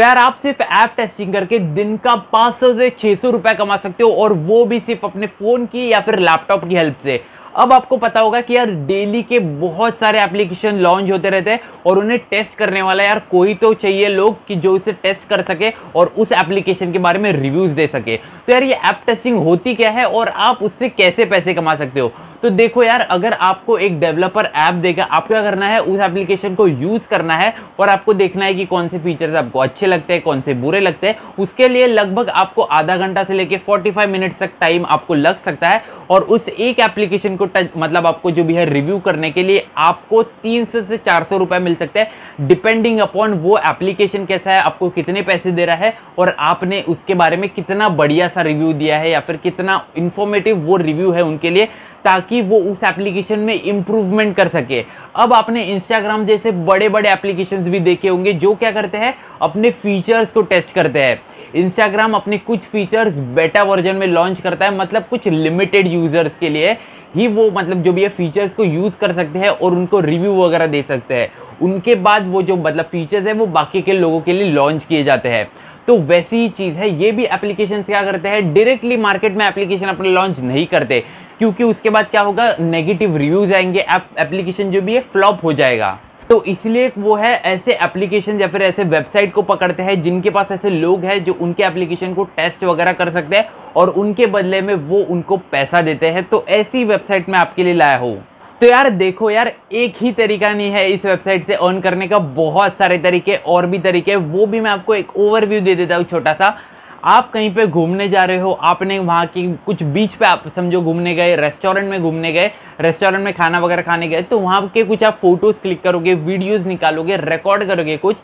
तो यार आप सिर्फ ऐप टेस्टिंग करके दिन का 500 से 600 रुपए कमा सकते हो और वो भी सिर्फ अपने फोन की या फिर लैपटॉप की हेल्प से अब आपको पता होगा कि यार डेली के बहुत सारे एप्लीकेशन लॉन्च होते रहते हैं और उन्हें टेस्ट करने वाला यार कोई तो चाहिए लोग कि जो इसे टेस्ट कर सके और उस एप्लीकेशन के बारे में रिव्यूज़ दे सके तो यार ये ऐप टेस्टिंग होती क्या है और आप उससे कैसे पैसे कमा सकते हो तो देखो यार अगर आपको एक डेवलपर ऐप देगा आप क्या करना है उस एप्लीकेशन को यूज़ करना है और आपको देखना है कि कौन से फीचर्स आपको अच्छे लगते हैं कौन से बुरे लगते हैं उसके लिए लगभग आपको आधा घंटा से लेकर 45 मिनट्स तक टाइम आपको लग सकता है और उस एक एप्लीकेशन को टच मतलब आपको जो भी है रिव्यू करने के लिए आपको तीन सौ से चार सौ रुपये मिल सकते हैं डिपेंडिंग अपॉन वो एप्लीकेशन कैसा है आपको कितने पैसे दे रहा है और आपने उसके बारे में कितना बढ़िया सा रिव्यू दिया है या फिर कितना इन्फॉर्मेटिव वो रिव्यू है उनके लिए ताकि वो उस एप्लीकेशन में इम्प्रूवमेंट कर सके अब आपने इंस्टाग्राम जैसे बड़े बड़े एप्लीकेशंस भी देखे होंगे जो क्या करते हैं अपने फीचर्स को टेस्ट करते हैं इंस्टाग्राम अपने कुछ फीचर्स बेटा वर्जन में लॉन्च करता है मतलब कुछ लिमिटेड यूजर्स के लिए ही वो मतलब जो भी है फीचर्स को यूज़ कर सकते हैं और उनको रिव्यू वगैरह दे सकते हैं उनके बाद वो जो मतलब फीचर्स हैं वो बाकी के लोगों के लिए लॉन्च किए जाते हैं तो वैसी ही चीज़ है ये भी एप्लीकेशन क्या करते हैं डायरेक्टली मार्केट में एप्लीकेशन अपने लॉन्च नहीं करते क्योंकि उसके बाद क्या होगा नेगेटिव रिव्यूज़ आएंगे एप्लीकेशन जो भी है फ्लॉप हो जाएगा तो इसलिए वो है ऐसे एप्लीकेशन या फिर ऐसे वेबसाइट को पकड़ते हैं जिनके पास ऐसे लोग हैं जो उनके एप्लीकेशन को टेस्ट वगैरह कर सकते हैं और उनके बदले में वो उनको पैसा देते हैं तो ऐसी वेबसाइट में आपके लिए लाया हूँ तो यार देखो यार एक ही तरीका नहीं है इस वेबसाइट से अर्न करने का बहुत सारे तरीके और भी तरीके वो भी मैं आपको एक ओवरव्यू दे देता हूँ छोटा सा आप कहीं पे घूमने जा रहे हो आपने वहाँ की कुछ बीच पे आप समझो घूमने गए रेस्टोरेंट में घूमने गए रेस्टोरेंट में खाना वगैरह खाने गए तो वहाँ के कुछ आप फ़ोटोज़ क्लिक करोगे वीडियोज़ निकालोगे रिकॉर्ड करोगे कुछ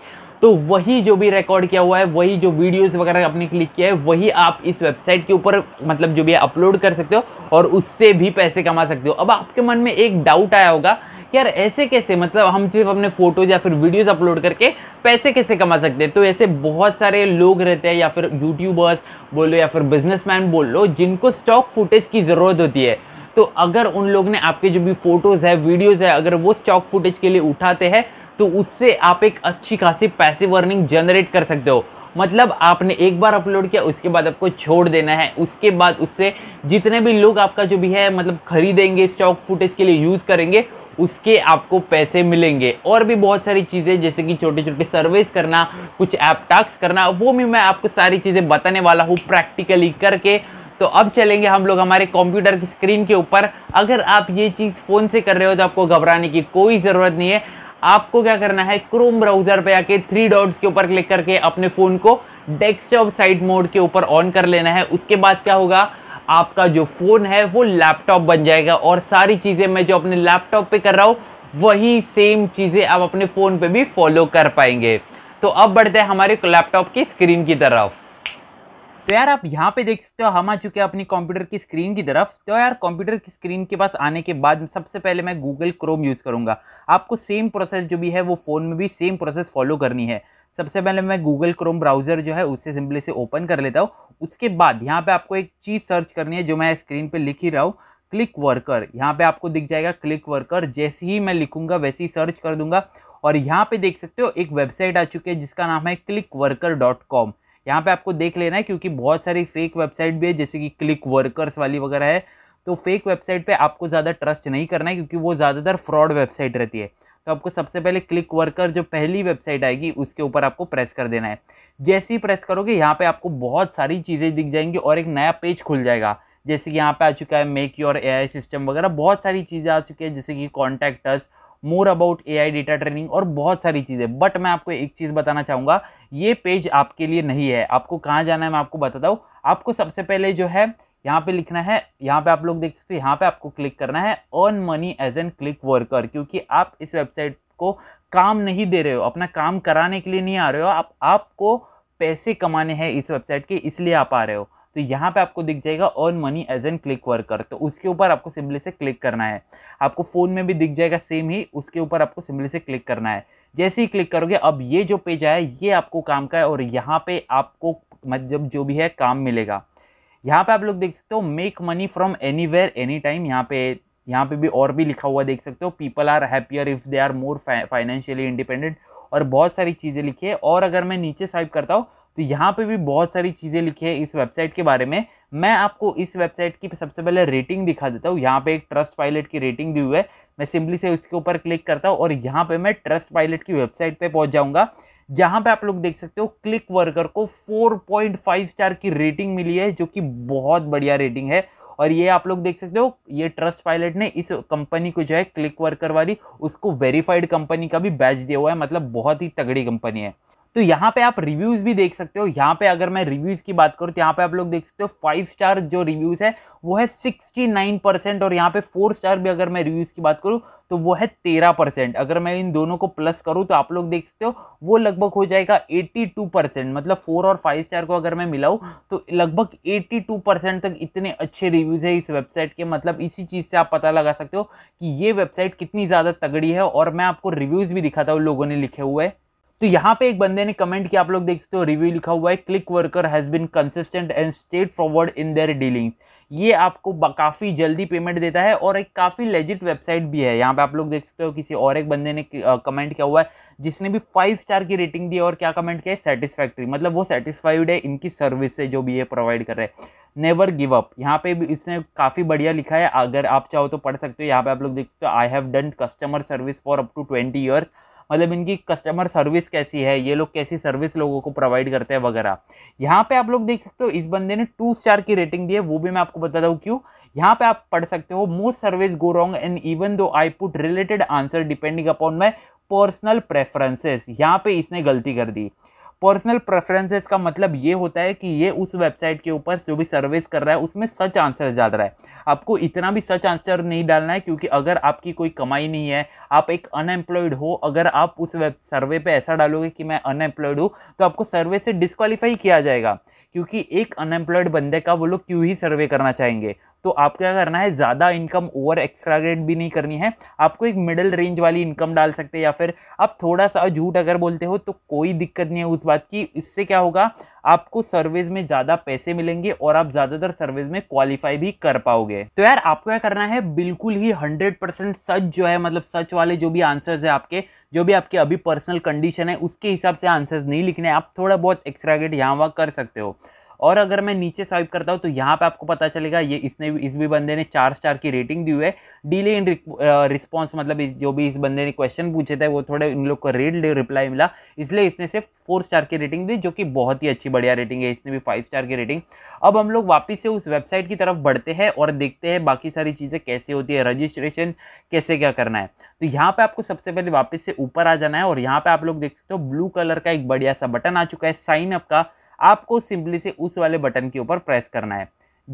तो वही जो भी रिकॉर्ड किया हुआ है वही जो वीडियोस वगैरह आपने क्लिक किया है वही आप इस वेबसाइट के ऊपर मतलब जो भी अपलोड कर सकते हो और उससे भी पैसे कमा सकते हो अब आपके मन में एक डाउट आया होगा यार ऐसे कैसे मतलब हम सिर्फ अपने फोटोज या फिर वीडियोज़ अपलोड करके पैसे कैसे कमा सकते हैं तो ऐसे बहुत सारे लोग रहते हैं या फिर यूट्यूबर्स बोल लो या फिर बिजनेसमैन बोल लो जिनको स्टॉक फुटेज की ज़रूरत होती है तो अगर उन लोग ने आपके जो भी फ़ोटोज़ है वीडियोज़ है अगर वो स्टॉक फुटेज के लिए उठाते हैं तो उससे आप एक अच्छी खासी पैसे वर्निंग जनरेट कर सकते हो मतलब आपने एक बार अपलोड किया उसके बाद आपको छोड़ देना है उसके बाद उससे जितने भी लोग आपका जो भी है मतलब खरीदेंगे स्टॉक फुटेज के लिए यूज़ करेंगे उसके आपको पैसे मिलेंगे और भी बहुत सारी चीज़ें जैसे कि छोटे छोटे सर्वेस करना कुछ ऐप टास्क करना वो भी मैं आपको सारी चीज़ें बताने वाला हूँ प्रैक्टिकली करके तो अब चलेंगे हम लोग हमारे कंप्यूटर की स्क्रीन के ऊपर अगर आप ये चीज़ फ़ोन से कर रहे हो तो आपको घबराने की कोई ज़रूरत नहीं है आपको क्या करना है क्रोम ब्राउज़र पे आके थ्री डॉट्स के ऊपर क्लिक करके अपने फ़ोन को डेस्कटॉप साइड मोड के ऊपर ऑन कर लेना है उसके बाद क्या होगा आपका जो फ़ोन है वो लैपटॉप बन जाएगा और सारी चीज़ें मैं जो अपने लैपटॉप पे कर रहा हूँ वही सेम चीज़ें आप अपने फ़ोन पे भी फॉलो कर पाएंगे तो अब बढ़ते हैं हमारे लैपटॉप की स्क्रीन की तरफ तो यार आप यहाँ पे देख सकते हो हम आ चुके हैं अपनी कंप्यूटर की स्क्रीन की तरफ तो यार कंप्यूटर की स्क्रीन के पास आने के बाद सबसे पहले मैं गूगल क्रोम यूज़ करूँगा आपको सेम प्रोसेस जो भी है वो फ़ोन में भी सेम प्रोसेस फॉलो करनी है सबसे पहले मैं गूगल क्रोम ब्राउज़र जो है उससे सिंपली से ओपन कर लेता हूँ उसके बाद यहाँ पे आपको एक चीज़ सर्च करनी है जो मैं स्क्रीन पे लिख ही रहा हूँ क्लिक वर्कर यहाँ पे आपको दिख जाएगा क्लिक वर्कर जैसे ही मैं लिखूंगा वैसे ही सर्च कर दूंगा और यहाँ पे देख सकते हो एक वेबसाइट आ चुकी है जिसका नाम है क्लिक वर्कर डॉट कॉम यहाँ पर आपको देख लेना है क्योंकि बहुत सारी फेक वेबसाइट भी है जैसे कि क्लिक वर्कर्स वाली वगैरह है तो फेक वेबसाइट पे आपको ज़्यादा ट्रस्ट नहीं करना है क्योंकि वो ज़्यादातर फ्रॉड वेबसाइट रहती है तो आपको सबसे पहले क्लिक वर्कर जो पहली वेबसाइट आएगी उसके ऊपर आपको प्रेस कर देना है जैसे ही प्रेस करोगे यहाँ पे आपको बहुत सारी चीज़ें दिख जाएंगी और एक नया पेज खुल जाएगा जैसे कि यहाँ पे आ चुका है मेक योर एआई सिस्टम वगैरह बहुत सारी चीज़ें आ चुकी है जैसे कि contractors more about A I data training और बहुत सारी चीज़ें बट मैं आपको एक चीज़ बताना चाहूँगा ये पेज आपके लिए नहीं है आपको कहाँ जाना है मैं आपको बताता हूँ आपको सबसे पहले जो है यहाँ पे लिखना है यहाँ पे आप लोग देख सकते हो यहाँ पे आपको क्लिक करना है earn money as an click worker क्योंकि आप इस वेबसाइट को काम नहीं दे रहे हो अपना काम कराने के लिए नहीं आ रहे हो आप आपको पैसे कमाने हैं इस वेबसाइट के इसलिए आप आ रहे हो तो यहाँ पे आपको दिख जाएगा earn money as an click worker तो उसके ऊपर आपको सिंपली से क्लिक करना है आपको फ़ोन में भी दिख जाएगा सेम ही उसके ऊपर आपको सिंपली से क्लिक करना है जैसे ही क्लिक करोगे अब ये जो पेज आया ये आपको काम का है और यहाँ पे आपको मतलब जो भी है काम मिलेगा यहाँ पे आप लोग देख सकते हो make money from anywhere any time यहाँ पे यहाँ पे भी और भी लिखा हुआ देख सकते हो people are happier if they are more financially independent और बहुत सारी चीज़ें लिखी है और अगर मैं नीचे स्वाइप करता हूँ तो यहाँ पे भी बहुत सारी चीज़ें लिखी है इस वेबसाइट के बारे में मैं आपको इस वेबसाइट की सबसे पहले रेटिंग दिखा देता हूँ यहाँ पे एक ट्रस्ट पायलट की रेटिंग दी हुई है मैं सिंपली से उसके ऊपर क्लिक करता हूँ और यहाँ पे मैं ट्रस्ट पायलट की वेबसाइट पे पहुँच जाऊँगा जहां पे आप लोग देख सकते हो क्लिक वर्कर को 4.5 स्टार की रेटिंग मिली है जो कि बहुत बढ़िया रेटिंग है और ये आप लोग देख सकते हो ये ट्रस्ट पायलट ने इस कंपनी को जो है क्लिक वर्कर वाली उसको वेरीफाइड कंपनी का भी बैच दिया हुआ है मतलब बहुत ही तगड़ी कंपनी है तो यहाँ पे आप रिव्यूज़ भी देख सकते हो यहाँ पे अगर मैं रिव्यूज़ की बात करूँ तो यहाँ पे आप लोग देख सकते हो फाइव स्टार जो रिव्यूज़ है वो है सिक्सटी नाइन परसेंट और यहाँ पे फोर स्टार भी अगर मैं रिव्यूज़ की बात करूँ तो वो है तेरह परसेंट अगर मैं इन दोनों को प्लस करूँ तो आप लोग देख सकते हो वो लगभग हो जाएगा एट्टी टू परसेंट मतलब फोर और फाइव स्टार को अगर मैं मिलाऊँ तो लगभग एट्टी टू परसेंट तक इतने अच्छे रिव्यूज़ है इस वेबसाइट के मतलब इसी चीज़ से आप पता लगा सकते हो कि ये वेबसाइट कितनी ज़्यादा तगड़ी है और मैं आपको रिव्यूज़ भी दिखाता हूँ लोगों ने लिखे हुए तो यहाँ पे एक बंदे ने कमेंट किया आप लोग देख सकते हो रिव्यू लिखा हुआ है click worker has been consistent and straightforward in their dealings ये आपको काफ़ी जल्दी पेमेंट देता है और एक काफ़ी लेजिट वेबसाइट भी है यहाँ पे आप लोग देख सकते हो किसी और एक बंदे ने कमेंट किया हुआ है जिसने भी फाइव स्टार की रेटिंग दी और क्या कमेंट किया है सेटिस्फैक्ट्री मतलब वो सेटिस्फाइड है इनकी सर्विस से जो भी ये प्रोवाइड कर रहे हैं नेवर गिव अप यहाँ पे भी इसने काफ़ी बढ़िया लिखा है अगर आप चाहो तो पढ़ सकते हो यहाँ पे आप लोग देख सकते हो I have done customer service for up to twenty years मतलब इनकी कस्टमर सर्विस कैसी है ये लोग कैसी सर्विस लोगों को प्रोवाइड करते हैं वगैरह यहाँ पे आप लोग देख सकते हो इस बंदे ने टू स्टार की रेटिंग दी है वो भी मैं आपको बता दूँ क्यों यहाँ पे आप पढ़ सकते हो most service go wrong and even though I put related answer depending upon my personal preferences यहाँ पे इसने गलती कर दी पर्सनल प्रेफरेंसेस का मतलब ये होता है कि ये उस वेबसाइट के ऊपर जो भी सर्विस कर रहा है उसमें सच आंसर डाल रहा है आपको इतना भी सच आंसर नहीं डालना है क्योंकि अगर आपकी कोई कमाई नहीं है आप एक अनएम्प्लॉयड हो अगर आप उस वेब सर्वे पे ऐसा डालोगे कि मैं अनएम्प्लॉयड हूँ तो आपको सर्वे से डिस्कालीफाई किया जाएगा क्योंकि एक अनएम्प्लॉयड बंदे का वो लोग क्यों ही सर्वे करना चाहेंगे तो आपको क्या करना है ज़्यादा इनकम ओवर एक्स्ट्राग्रेट भी नहीं करनी है आपको एक मिडिल रेंज वाली इनकम डाल सकते हैं या फिर आप थोड़ा सा झूठ अगर बोलते हो तो कोई दिक्कत नहीं है उस बात की इससे क्या होगा आपको सर्विस में ज़्यादा पैसे मिलेंगे और आप ज़्यादातर सर्विस में क्वालिफाई भी कर पाओगे तो यार आपको क्या करना है बिल्कुल ही 100% सच जो है मतलब सच वाले जो भी आंसर्स है आपके जो भी आपके अभी पर्सनल कंडीशन है उसके हिसाब से आंसर्स नहीं लिखने आप थोड़ा बहुत एक्स्ट्रा गेट यहाँ वहाँ कर सकते हो और अगर मैं नीचे स्वाइप करता हूँ तो यहाँ पे आपको पता चलेगा ये इसने इस भी बंदे ने चार स्टार की रेटिंग दी हुई है डिले इन रिस्पॉन्स मतलब जो भी इस बंदे ने क्वेश्चन पूछे थे वो थोड़े उन लोग को रेड रिप्लाई मिला इसलिए इसने सिर्फ फोर स्टार की रेटिंग दी जो कि बहुत ही अच्छी बढ़िया रेटिंग है इसने भी फाइव स्टार की रेटिंग अब हम लोग वापस से उस वेबसाइट की तरफ बढ़ते हैं और देखते हैं बाकी सारी चीज़ें कैसे होती है रजिस्ट्रेशन कैसे क्या करना है तो यहाँ पर आपको सबसे पहले वापस से ऊपर आ जाना है और यहाँ पे आप लोग देख सकते हो ब्लू कलर का एक बढ़िया सा बटन आ चुका है साइन अप का आपको सिंपली से उस वाले बटन के ऊपर प्रेस करना है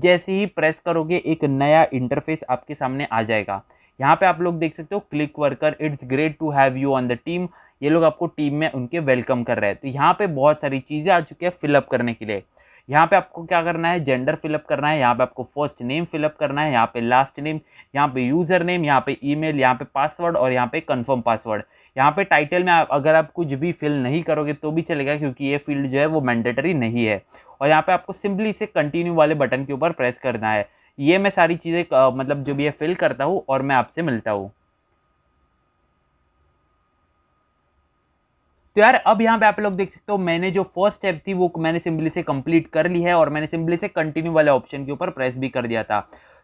जैसे ही प्रेस करोगे एक नया इंटरफेस आपके सामने आ जाएगा यहाँ पे आप लोग देख सकते हो click worker it's great to have you on the team ये लोग आपको टीम में उनके वेलकम कर रहे हैं तो यहाँ पे बहुत सारी चीज़ें आ चुकी है फिलअप करने के लिए यहाँ पे आपको क्या करना है जेंडर फिलअप करना है यहाँ पे आपको फर्स्ट नेम फिलअप करना है यहाँ पे लास्ट नेम यहाँ पे यूज़र नेम यहाँ पे ईमेल यहाँ पे पासवर्ड और यहाँ पे कंफर्म पासवर्ड यहाँ पे टाइटल में आप अगर आप कुछ भी फिल नहीं करोगे तो भी चलेगा क्योंकि ये फील्ड जो है वो मैंडेटरी नहीं है और यहाँ पर आपको सिंपली इसे कंटिन्यू वाले बटन के ऊपर प्रेस करना है ये मैं सारी चीज़ें मतलब जो भी है फिल करता हूँ और मैं आपसे मिलता हूँ तो यार अब यहाँ पे आप लोग देख सकते हो मैंने जो फर्स्ट स्टेप थी वो मैंने सिंपली से कंप्लीट कर ली है और मैंने सिंपली से कंटिन्यू वाले ऑप्शन के ऊपर प्रेस भी कर दिया था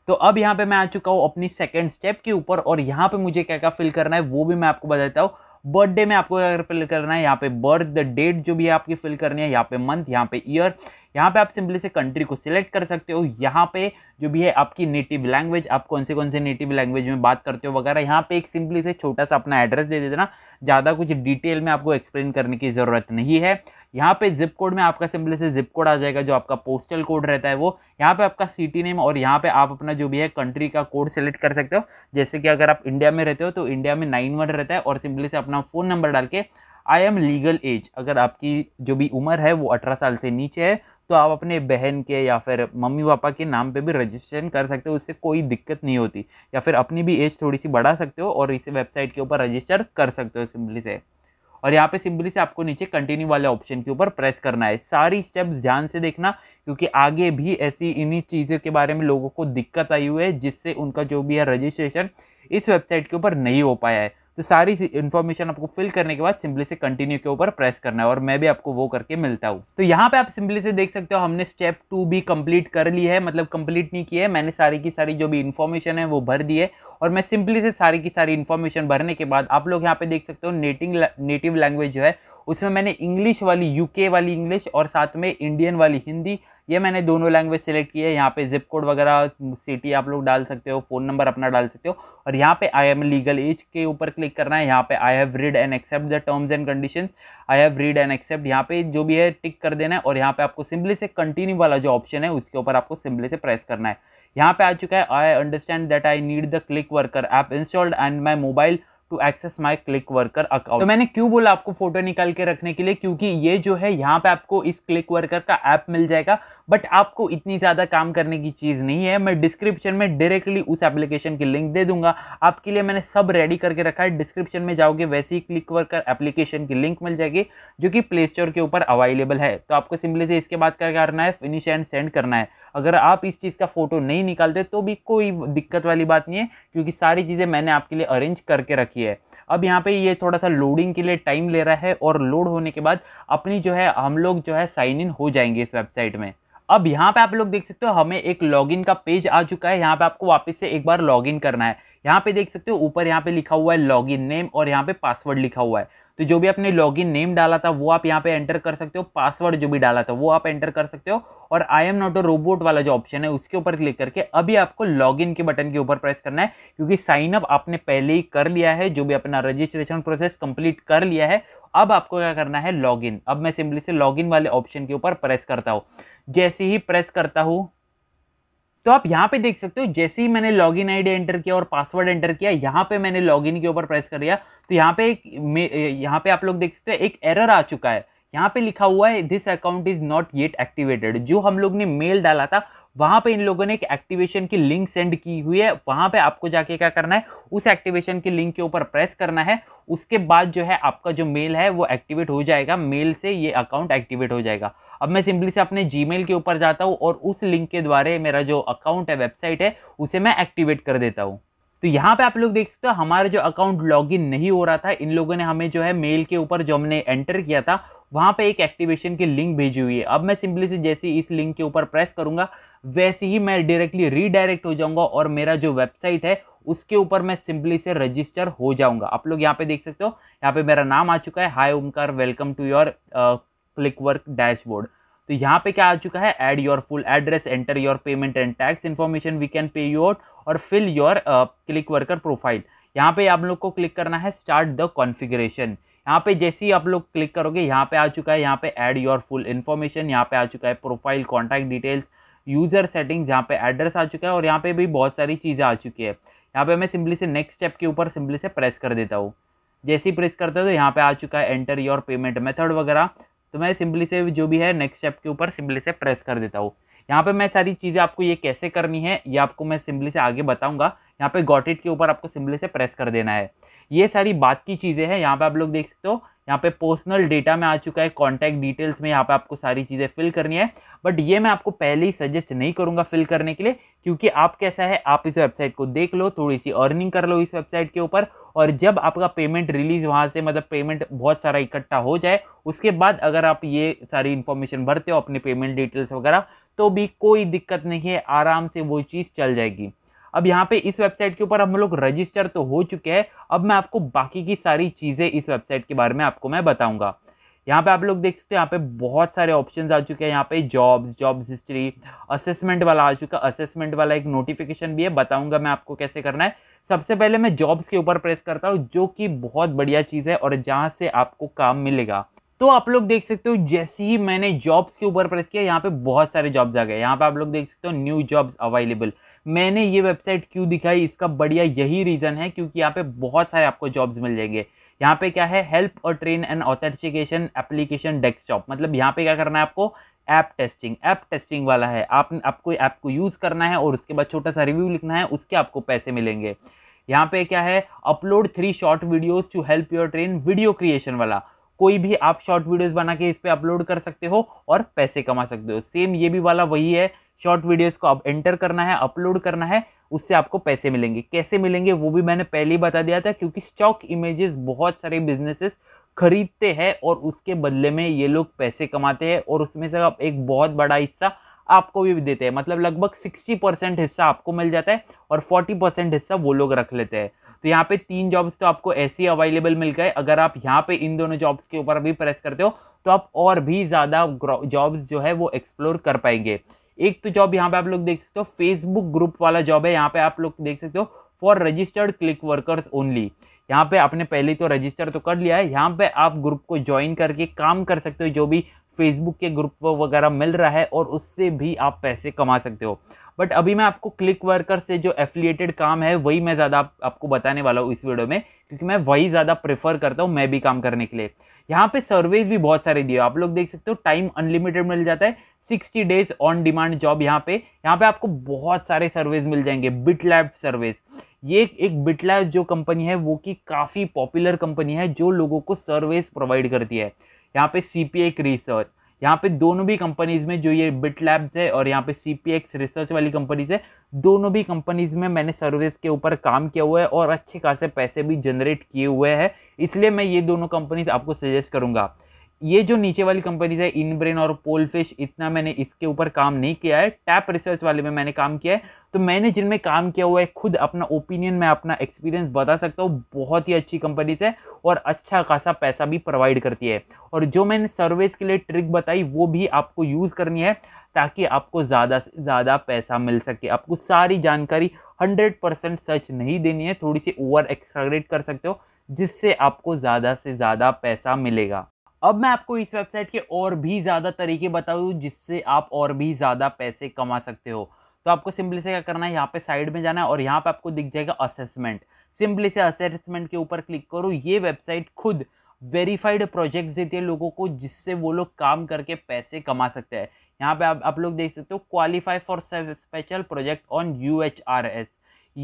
तो अब यहाँ पे मैं आ चुका हूँ अपनी सेकंड स्टेप के ऊपर और यहाँ पे मुझे क्या क्या फिल करना है वो भी मैं आपको बताता हूँ बर्थडे में आपको क्या फिल करना है यहाँ पे बर्थ द डेट जो भी है आपकी फिल करनी है यहाँ पे मंथ यहाँ पे ईयर यहाँ पे आप सिंपली से कंट्री को सिलेक्ट कर सकते हो यहाँ पे जो भी है आपकी नेटिव लैंग्वेज आप कौन से कौन से नेटिव लैंग्वेज में बात करते हो वगैरह यहाँ पे एक सिंपली से छोटा सा अपना एड्रेस दे देना ज़्यादा कुछ डिटेल में आपको एक्सप्लेन करने की ज़रूरत नहीं है यहाँ पे जिप कोड में आपका सिंपली से जिप कोड आ जाएगा जो आपका पोस्टल कोड रहता है वो यहाँ पे आपका सिटी नेम और यहाँ पे आप अपना जो भी है कंट्री का कोड सेलेक्ट कर सकते हो जैसे कि अगर आप इंडिया में रहते हो तो इंडिया में नाइन वन रहता है और सिंपली से अपना फ़ोन नंबर डाल के आई एम लीगल एज अगर आपकी जो भी उम्र है वो अठारह साल से नीचे है तो आप अपने बहन के या फिर मम्मी पापा के नाम पे भी रजिस्ट्रेशन कर सकते हो उससे कोई दिक्कत नहीं होती या फिर अपनी भी एज थोड़ी सी बढ़ा सकते हो और इसे वेबसाइट के ऊपर रजिस्टर कर सकते हो सिंपली से और यहाँ पे सिंपली से आपको नीचे कंटिन्यू वाले ऑप्शन के ऊपर प्रेस करना है सारी स्टेप्स ध्यान से देखना क्योंकि आगे भी ऐसी इन्हीं चीज़ों के बारे में लोगों को दिक्कत आई हुई है जिससे उनका जो भी है रजिस्ट्रेशन इस वेबसाइट के ऊपर नहीं हो पाया है तो सारी इन्फॉर्मेशन आपको फिल करने के बाद सिंपली से कंटिन्यू के ऊपर प्रेस करना है और मैं भी आपको वो करके मिलता हूँ तो यहाँ पे आप सिंपली से देख सकते हो हमने स्टेप टू भी कंप्लीट कर ली है मतलब कंप्लीट नहीं किया है मैंने सारी की सारी जो भी इन्फॉर्मेशन है वो भर दी है और मैं सिंपली से सारी की सारी इन्फॉर्मेशन भरने के बाद आप लोग यहाँ पे देख सकते हो नेटिंग नेटिव लैंग्वेज जो है उसमें मैंने इंग्लिश वाली यूके वाली इंग्लिश और साथ में इंडियन वाली हिंदी ये मैंने दोनों लैंग्वेज सेलेक्ट की है यहाँ पे जिप कोड वगैरह सिटी आप लोग डाल सकते हो फ़ोन नंबर अपना डाल सकते हो और यहाँ पे आई एम लीगल एज के ऊपर क्लिक करना है यहाँ पे I have read and accept the terms and condition I have read and accept यहाँ पे जो भी है टिक कर देना है और यहाँ पे आपको सिंपली से कंटिन्यू वाला जो ऑप्शन है उसके ऊपर आपको सिंपली से प्रेस करना है यहाँ पे आ चुका है I understand that I need the click worker app installed and my mobile to access my click worker account तो मैंने क्यों बोला आपको फोटो निकाल के रखने के लिए क्योंकि ये जो है यहाँ पे आपको इस क्लिक वर्कर का ऐप मिल जाएगा बट आपको इतनी ज़्यादा काम करने की चीज़ नहीं है मैं डिस्क्रिप्शन में डायरेक्टली उस एप्लीकेशन की लिंक दे दूंगा आपके लिए मैंने सब रेडी करके रखा है डिस्क्रिप्शन में जाओगे वैसे ही क्लिक कर एप्लीकेशन की लिंक मिल जाएगी जो कि प्ले स्टोर के ऊपर अवेलेबल है तो आपको सिंपली से इसके बाद क्या करना है फिनिश एंड सेंड करना है अगर आप इस चीज़ का फ़ोटो नहीं निकालते तो भी कोई दिक्कत वाली बात नहीं है क्योंकि सारी चीज़ें मैंने आपके लिए अरेंज करके रखी है अब यहाँ पे ये थोड़ा सा लोडिंग के लिए टाइम ले रहा है और लोड होने के बाद अपनी जो है हम लोग जो है साइन इन हो जाएंगे इस वेबसाइट में अब यहाँ पे आप लोग देख सकते हो हमें एक लॉगिन का पेज आ चुका है यहाँ पे आपको वापस से एक बार लॉगिन करना है यहाँ पे देख सकते हो ऊपर यहाँ पे लिखा हुआ है लॉगिन नेम और यहाँ पे पासवर्ड लिखा हुआ है तो जो भी आपने लॉगिन नेम डाला था वो आप यहाँ पे एंटर कर सकते हो पासवर्ड जो भी डाला था वो आप एंटर कर सकते हो और I am not a robot वाला जो ऑप्शन है उसके ऊपर क्लिक करके अभी आपको लॉगिन के बटन के ऊपर प्रेस करना है क्योंकि साइन अप आपने पहले ही कर लिया है जो भी अपना रजिस्ट्रेशन प्रोसेस कंप्लीट कर लिया है अब आपको क्या करना है लॉग अब मैं सिंपली से लॉग वाले ऑप्शन के ऊपर प्रेस करता हूँ जैसे ही प्रेस करता हूँ तो आप यहाँ पे देख सकते हो जैसे ही मैंने लॉगिन आईडी एंटर किया और पासवर्ड एंटर किया यहाँ पे मैंने लॉगिन के ऊपर प्रेस कर लिया तो यहाँ पे एक यहाँ पे आप लोग देख सकते हो एक एरर आ चुका है यहाँ पे लिखा हुआ है this account is not yet activated जो हम लोग ने मेल डाला था वहां पे इन लोगों ने एक एक्टिवेशन की लिंक सेंड की हुई है वहां पे आपको जाके क्या करना है उस एक्टिवेशन की लिंक के ऊपर प्रेस करना है उसके बाद जो है आपका जो मेल है वो एक्टिवेट हो जाएगा मेल से ये अकाउंट एक्टिवेट हो जाएगा अब मैं सिंपली से अपने जी के ऊपर जाता हूँ और उस लिंक के द्वारा मेरा जो अकाउंट है वेबसाइट है उसे मैं एक्टिवेट कर देता हूँ तो यहाँ पे आप लोग देख सकते हो हमारा जो अकाउंट लॉगिन नहीं हो रहा था इन लोगों ने हमें जो है मेल के ऊपर जो हमने एंटर किया था वहाँ पे एक एक्टिवेशन की लिंक भेजी हुई है अब मैं सिंपली से जैसे इस लिंक के ऊपर प्रेस करूँगा वैसे ही मैं डायरेक्टली रीडायरेक्ट हो जाऊँगा और मेरा जो वेबसाइट है उसके ऊपर मैं सिंपली से रजिस्टर हो जाऊँगा आप लोग यहाँ पे देख सकते हो यहाँ पे मेरा नाम आ चुका है hi Omkar welcome to your click work dashboard तो यहाँ पे क्या आ चुका है add your full address enter your payment and tax information we can pay you out और fill your click worker profile यहाँ पे आप लोग को क्लिक करना है स्टार्ट द कॉन्फिग्रेशन यहाँ पे जैसे ही आप लोग क्लिक करोगे यहाँ पे आ चुका है यहाँ पे ऐड योर फुल इन्फॉर्मेशन यहाँ पे आ चुका है profile contact details user settings यहाँ पे एड्रेस आ चुका है और यहाँ पे भी बहुत सारी चीज़ें आ चुकी है यहाँ पे मैं सिंपली से नेक्स्ट स्टेप के ऊपर सिंपली से प्रेस कर देता हूँ जैसे ही प्रेस करते हो तो यहाँ पे आ चुका है एंटर योर पेमेंट मेथड वगैरह तो मैं सिंपली से जो भी है नेक्स्ट स्टेप के ऊपर सिंपली से प्रेस कर देता हूँ यहाँ पे मैं सारी चीज़ें आपको ये कैसे करनी है ये आपको मैं सिंपली से आगे बताऊंगा यहाँ पे गॉट इट के ऊपर आपको सिंपली से प्रेस कर देना है ये सारी बात की चीज़ें हैं यहाँ पे आप लोग देख सकते हो यहाँ पे पर्सनल डेटा में आ चुका है कॉन्टैक्ट डिटेल्स में यहाँ पे आपको सारी चीज़ें फिल करनी है बट ये मैं आपको पहले ही सजेस्ट नहीं करूँगा फिल करने के लिए क्योंकि आप कैसा है आप इस वेबसाइट को देख लो थोड़ी सी अर्निंग कर लो इस वेबसाइट के ऊपर और जब आपका पेमेंट रिलीज वहाँ से मतलब पेमेंट बहुत सारा इकट्ठा हो जाए उसके बाद अगर आप ये सारी इन्फॉर्मेशन भरते हो अपने पेमेंट डिटेल्स वगैरह तो भी कोई दिक्कत नहीं है आराम से वो चीज़ चल जाएगी अब यहाँ पे इस वेबसाइट के ऊपर हम लोग रजिस्टर तो हो चुके हैं अब मैं आपको बाकी की सारी चीज़ें इस वेबसाइट के बारे में आपको मैं बताऊँगा यहाँ पे आप लोग देख सकते हो यहाँ पे बहुत सारे ऑप्शन आ चुके हैं यहाँ पे जॉब्स जॉब्स हिस्ट्री असेसमेंट वाला आ चुका असेसमेंट वाला एक नोटिफिकेशन भी है बताऊंगा मैं आपको कैसे करना है सबसे पहले मैं जॉब्स के ऊपर प्रेस करता हूँ जो कि बहुत बढ़िया चीज़ है और जहाँ से आपको काम मिलेगा तो आप लोग देख सकते हो जैसे ही मैंने जॉब्स के ऊपर प्रेस किया यहाँ पे बहुत सारे जॉब्स आ गए यहाँ पे आप लोग देख सकते हो न्यू जॉब्स अवेलेबल मैंने ये वेबसाइट क्यों दिखाई इसका बढ़िया यही रीज़न है क्योंकि यहाँ पे बहुत सारे आपको जॉब्स मिल जाएंगे यहाँ पे क्या है हेल्प और train and authentication application desktop मतलब यहाँ पे क्या करना है आपको ऐप टेस्टिंग ऐप टेस्टिंग वाला है आप आपको ऐप को यूज़ करना है और उसके बाद छोटा सा रिव्यू लिखना है उसके आपको पैसे मिलेंगे यहाँ पे क्या है upload three short videos to help your train video creation वाला कोई भी आप शॉर्ट वीडियोस बना के इस पर अपलोड कर सकते हो और पैसे कमा सकते हो सेम ये भी वाला वही है शॉर्ट वीडियोस को आप एंटर करना है अपलोड करना है उससे आपको पैसे मिलेंगे कैसे मिलेंगे वो भी मैंने पहले ही बता दिया था क्योंकि स्टॉक इमेजेस बहुत सारे बिजनेसेस खरीदते हैं और उसके बदले में ये लोग पैसे कमाते हैं और उसमें से आप एक बहुत बड़ा हिस्सा आपको भी देते हैं मतलब लगभग सिक्सटी परसेंट हिस्सा आपको मिल जाता है और फोर्टी परसेंट हिस्सा वो लोग रख लेते हैं तो यहाँ पे तीन जॉब्स तो आपको ही अवेलेबल मिल गए अगर आप यहाँ पे इन दोनों जॉब्स के ऊपर भी प्रेस करते हो तो आप और भी ज़्यादा जॉब्स जो है वो एक्सप्लोर कर पाएंगे एक तो जॉब यहाँ पे आप लोग देख सकते हो फेसबुक ग्रुप वाला जॉब है यहाँ पे आप लोग देख सकते हो for registered click workers only यहाँ पे आपने पहले तो रजिस्टर तो कर लिया है यहाँ पे आप ग्रुप को ज्वाइन करके काम कर सकते हो जो भी फेसबुक के ग्रुप वगैरह मिल रहा है और उससे भी आप पैसे कमा सकते हो बट अभी मैं आपको क्लिक वर्कर से जो एफिलिएटेड काम है वही मैं ज़्यादा आप, आपको बताने वाला हूँ इस वीडियो में क्योंकि मैं वही ज़्यादा प्रेफर करता हूँ मैं भी काम करने के लिए यहाँ पे सर्विस भी बहुत सारे दिए आप लोग देख सकते हो टाइम अनलिमिटेड मिल जाता है 60 डेज ऑन डिमांड जॉब यहाँ पे यहाँ पे आपको बहुत सारे सर्विस मिल जाएंगे बिट लैब ये एक बिटलैब जो कंपनी है वो की काफ़ी पॉपुलर कंपनी है जो लोगों को सर्विस प्रोवाइड करती है यहाँ पे सी पी रिसर्च यहाँ पे दोनों भी कंपनीज में जो ये बिट लैब्स है और यहाँ पे सी पी एक्स रिसर्च वाली कंपनीज है दोनों भी कंपनीज में मैंने सर्विस के ऊपर काम किया हुआ है और अच्छे खासे पैसे भी जनरेट किए हुए हैं इसलिए मैं ये दोनों कंपनीज आपको सजेस्ट करूँगा ये जो नीचे वाली कंपनीज है इनब्रेन और पोलफिश इतना मैंने इसके ऊपर काम नहीं किया है टैप रिसर्च वाले में मैंने काम किया है तो मैंने जिनमें काम किया हुआ है खुद अपना ओपिनियन मैं अपना एक्सपीरियंस बता सकता हूँ बहुत ही अच्छी कंपनीज है और अच्छा खासा पैसा भी प्रोवाइड करती है और जो मैंने सर्विस के लिए ट्रिक बताई वो भी आपको यूज़ करनी है ताकि आपको ज़्यादा से ज़्यादा पैसा मिल सके आपको सारी जानकारी हंड्रेड परसेंट सच नहीं देनी है थोड़ी सी ओवर एक्सट्राग्रेट कर सकते हो जिससे आपको ज़्यादा से ज़्यादा पैसा मिलेगा अब मैं आपको इस वेबसाइट के और भी ज़्यादा तरीके बताऊँ जिससे आप और भी ज़्यादा पैसे कमा सकते हो तो आपको सिंपली से क्या करना है यहाँ पे साइड में जाना है और यहाँ पे आपको दिख जाएगा असेसमेंट सिंपली से असेसमेंट के ऊपर क्लिक करो ये वेबसाइट खुद वेरीफाइड प्रोजेक्ट्स देती है लोगों को जिससे वो लोग काम करके पैसे कमा सकते हैं यहाँ पे आप आप लोग देख सकते हो qualify for special project on U H R S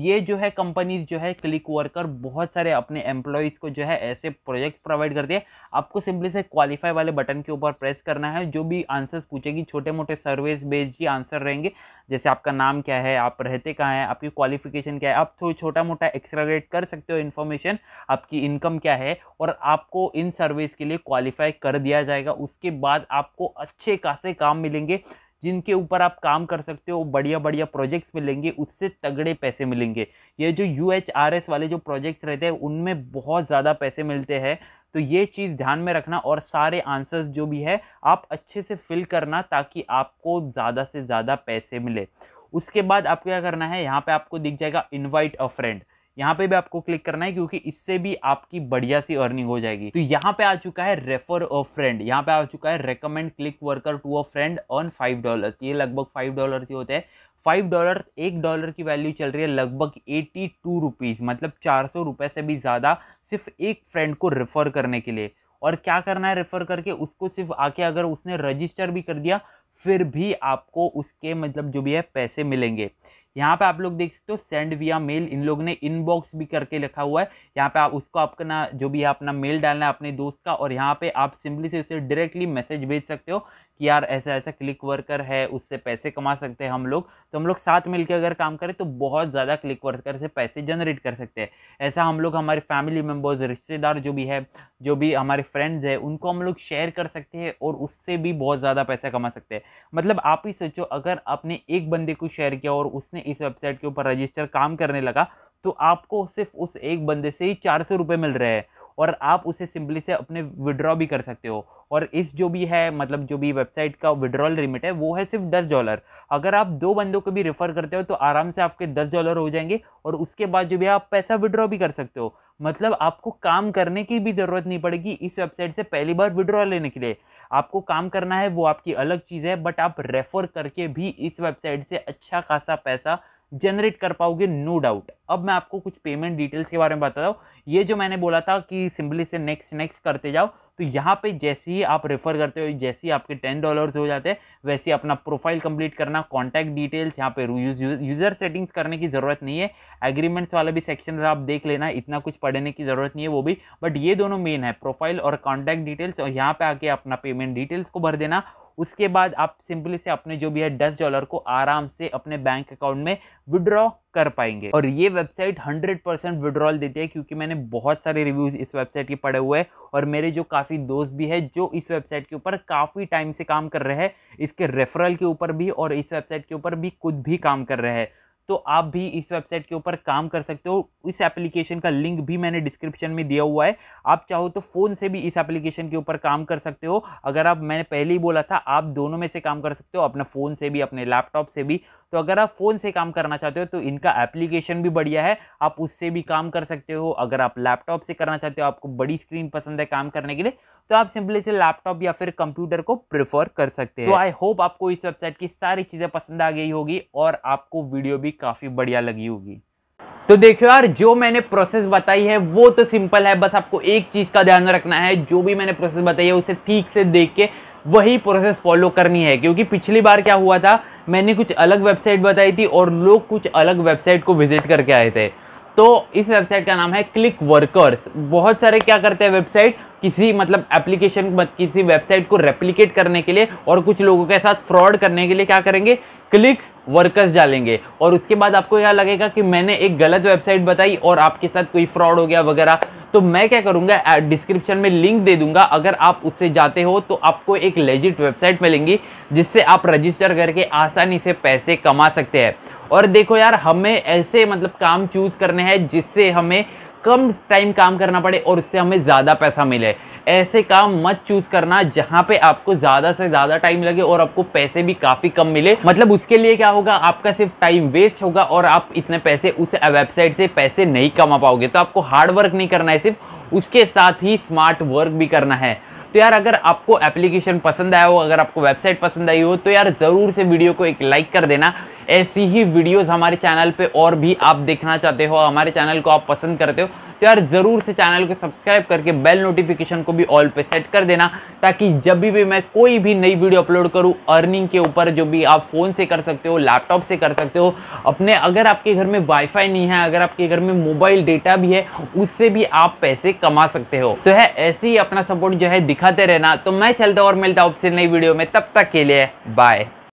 ये जो है कंपनीज जो है क्लिक वर्कर बहुत सारे अपने एम्प्लॉयज़ को जो है ऐसे प्रोजेक्ट प्रोवाइड करती है आपको सिंपली से क्वालिफाई वाले बटन के ऊपर प्रेस करना है जो भी आंसर्स पूछेगी छोटे मोटे सर्वेज बेस्ड ही आंसर रहेंगे जैसे आपका नाम क्या है आप रहते कहाँ हैं आपकी क्वालिफिकेशन क्या है आप थोड़ी छोटा मोटा एक्सट्रागेट कर सकते हो इन्फॉर्मेशन आपकी इनकम क्या है और आपको इन सर्विस के लिए क्वालिफाई कर दिया जाएगा उसके बाद आपको अच्छे खासे काम मिलेंगे जिनके ऊपर आप काम कर सकते हो बढ़िया बढ़िया प्रोजेक्ट्स मिलेंगे उससे तगड़े पैसे मिलेंगे ये जो यू वाले जो प्रोजेक्ट्स रहते हैं उनमें बहुत ज़्यादा पैसे मिलते हैं तो ये चीज़ ध्यान में रखना और सारे आंसर्स जो भी है आप अच्छे से फिल करना ताकि आपको ज़्यादा से ज़्यादा पैसे मिले उसके बाद आपको क्या करना है यहाँ पे आपको दिख जाएगा इनवाइट अ फ्रेंड यहाँ पे भी आपको क्लिक करना है क्योंकि इससे भी आपकी बढ़िया सी अर्निंग हो जाएगी तो यहाँ पे आ चुका है रेफर अ फ्रेंड यहाँ पे आ चुका है recommend click worker to a friend on five dollar ये लगभग फाइव डॉलर ही होते हैं फाइव डॉलर एक डॉलर की वैल्यू चल रही है लगभग एटी टू रुपीज़ मतलब चार सौ रुपए से भी ज़्यादा सिर्फ एक फ्रेंड को रेफ़र करने के लिए और क्या करना है रेफ़र करके उसको सिर्फ आके अगर उसने रजिस्टर भी कर दिया फिर भी आपको उसके मतलब जो भी है पैसे मिलेंगे यहाँ पे आप लोग देख सकते हो सेंड विया मेल इन लोग ने इनबॉक्स भी करके लिखा हुआ है यहाँ पे आप उसको अपना जो भी है अपना मेल डालना है अपने दोस्त का और यहाँ पे आप सिंपली से उसे डायरेक्टली मैसेज भेज सकते हो कि यार ऐसा ऐसा क्लिक वर्कर है उससे पैसे कमा सकते हैं हम लोग तो हम लोग साथ मिलकर अगर काम करें तो बहुत ज़्यादा क्लिक वर्कर से पैसे जनरेट कर सकते हैं ऐसा हम लोग हमारे फैमिली मेम्बर्स रिश्तेदार जो भी है जो भी हमारे फ्रेंड्स हैं उनको हम लोग शेयर कर सकते हैं और उससे भी बहुत ज़्यादा पैसा कमा सकते हैं मतलब आप ही सोचो अगर आपने एक बंदे को शेयर किया और उसने इस वेबसाइट के ऊपर रजिस्टर काम करने लगा तो आपको सिर्फ उस एक बंदे से ही चार सौ रुपये मिल रहे हैं और आप उसे सिंपली से अपने विड्रॉ भी कर सकते हो और इस जो भी है मतलब जो भी वेबसाइट का विड्रॉल लिमिट है वो है सिर्फ दस डॉलर अगर आप दो बंदों को भी रेफ़र करते हो तो आराम से आपके दस डॉलर हो जाएंगे और उसके बाद जो भी आप पैसा विड्रॉ भी कर सकते हो मतलब आपको काम करने की भी ज़रूरत नहीं पड़ेगी इस वेबसाइट से पहली बार विड्रॉ लेने के लिए आपको काम करना है वो आपकी अलग चीज़ है बट आप रेफ़र करके भी इस वेबसाइट से अच्छा खासा पैसा जनरेट कर पाओगे नो डाउट अब मैं आपको कुछ पेमेंट डिटेल्स के बारे में बता रहा हूँ ये जो मैंने बोला था कि सिंपली से नेक्स्ट नेक्स्ट करते जाओ तो यहाँ पे जैसे ही आप रेफ़र करते हो जैसे ही आपके टेन डॉलर्स हो जाते हैं वैसे ही अपना प्रोफाइल कंप्लीट करना कॉन्टैक्ट डिटेल्स यहाँ पे यूज़र सेटिंग्स करने की ज़रूरत नहीं है एग्रीमेंट्स वाला भी सेक्शन आप देख लेना इतना कुछ पढ़ने की ज़रूरत नहीं है वो भी बट ये दोनों मेन है प्रोफाइल और कॉन्टैक्ट डिटेल्स और यहाँ पर आके अपना पेमेंट डिटेल्स को भर देना उसके बाद आप सिंपली से अपने जो भी है दस डॉलर को आराम से अपने बैंक अकाउंट में विड्रॉ कर पाएंगे और ये वेबसाइट 100 परसेंट विड्रॉल देती है क्योंकि मैंने बहुत सारे रिव्यूज़ इस वेबसाइट के पड़े हुए हैं और मेरे जो काफ़ी दोस्त भी है जो इस वेबसाइट के ऊपर काफ़ी टाइम से काम कर रहे हैं इसके रेफरल के ऊपर भी और इस वेबसाइट के ऊपर भी खुद भी काम कर रहे हैं तो आप भी इस वेबसाइट के ऊपर काम कर सकते हो इस एप्लीकेशन का लिंक भी मैंने डिस्क्रिप्शन में दिया हुआ है आप चाहो तो फ़ोन से भी इस एप्लीकेशन के ऊपर काम कर सकते हो अगर आप मैंने पहले ही बोला था आप दोनों में से काम कर सकते हो अपना फ़ोन से भी अपने लैपटॉप से भी तो अगर आप फ़ोन से काम करना चाहते हो तो इनका एप्लीकेशन भी बढ़िया है आप उससे भी काम कर सकते हो अगर आप लैपटॉप से करना चाहते हो आपको बड़ी स्क्रीन पसंद है काम करने के लिए तो आप सिंपली से लैपटॉप या फिर कंप्यूटर को प्रेफर कर सकते हैं तो आई होप आपको इस वेबसाइट की सारी चीज़ें पसंद आ गई होगी और आपको वीडियो भी काफ़ी बढ़िया लगी होगी तो देखो यार जो मैंने प्रोसेस बताई है वो तो सिंपल है बस आपको एक चीज़ का ध्यान रखना है जो भी मैंने प्रोसेस बताई है उसे ठीक से देख के वही प्रोसेस फॉलो करनी है क्योंकि पिछली बार क्या हुआ था मैंने कुछ अलग वेबसाइट बताई थी और लोग कुछ अलग वेबसाइट को विजिट करके आए थे तो इस वेबसाइट का नाम है क्लिक वर्कर्स बहुत सारे क्या करते हैं वेबसाइट किसी मतलब एप्लीकेशन किसी वेबसाइट को रेप्लीकेट करने के लिए और कुछ लोगों के साथ फ्रॉड करने के लिए क्या करेंगे क्लिक्स वर्कर्स डालेंगे और उसके बाद आपको यह लगेगा कि मैंने एक गलत वेबसाइट बताई और आपके साथ कोई फ्रॉड हो गया वगैरह तो मैं क्या करूंगा डिस्क्रिप्शन में लिंक दे दूंगा अगर आप उससे जाते हो तो आपको एक लेजिट वेबसाइट मिलेंगी जिससे आप रजिस्टर करके आसानी से पैसे कमा सकते हैं और देखो यार हमें ऐसे मतलब काम चूज़ करने हैं जिससे हमें कम टाइम काम करना पड़े और उससे हमें ज़्यादा पैसा मिले ऐसे काम मत चूज़ करना जहाँ पे आपको ज़्यादा से ज़्यादा टाइम लगे और आपको पैसे भी काफ़ी कम मिले मतलब उसके लिए क्या होगा आपका सिर्फ टाइम वेस्ट होगा और आप इतने पैसे उस वेबसाइट से पैसे नहीं कमा पाओगे तो आपको हार्ड वर्क नहीं करना है सिर्फ उसके साथ ही स्मार्ट वर्क भी करना है तो यार अगर आपको एप्लीकेशन पसंद आया हो अगर आपको वेबसाइट पसंद आई हो तो यार ज़रूर से वीडियो को एक लाइक कर देना ऐसी ही वीडियोस हमारे चैनल पे और भी आप देखना चाहते हो हमारे चैनल को आप पसंद करते हो तो यार ज़रूर से चैनल को सब्सक्राइब करके बेल नोटिफिकेशन को भी ऑल पे सेट कर देना ताकि जब भी, भी मैं कोई भी नई वीडियो अपलोड करूँ अर्निंग के ऊपर जो भी आप फ़ोन से कर सकते हो लैपटॉप से कर सकते हो अपने अगर आपके घर में वाईफाई नहीं है अगर आपके घर में मोबाइल डेटा भी है उससे भी आप पैसे कमा सकते हो तो है ऐसे ही अपना सपोर्ट जो है दिखा दिखाते रहना तो मैं चलता और मिलता हूँ आपसे नई वीडियो में तब तक के लिए बाय